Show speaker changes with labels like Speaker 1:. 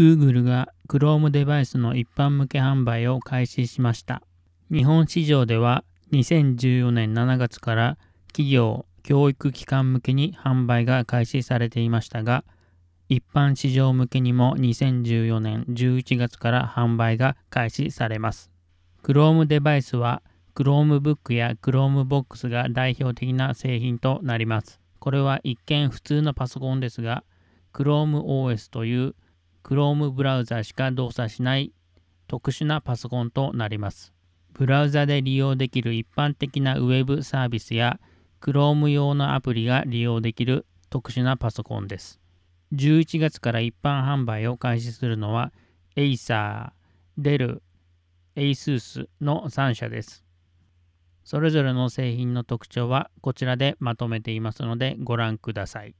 Speaker 1: Google が Chrome デバイスの一般向け販売を開始しました。日本市場では2014年7月から企業、教育機関向けに販売が開始されていましたが、一般市場向けにも2014年11月から販売が開始されます。Chrome デバイスは Chromebook や Chromebox が代表的な製品となります。これは一見普通のパソコンですが、ChromeOS という Chrome ブラウザしか動作しない特殊なパソコンとなります。ブラウザで利用できる一般的な Web サービスや Chrome 用のアプリが利用できる特殊なパソコンです。11月から一般販売を開始するのは Acer、Dell、ASUS の3社です。それぞれの製品の特徴はこちらでまとめていますのでご覧ください。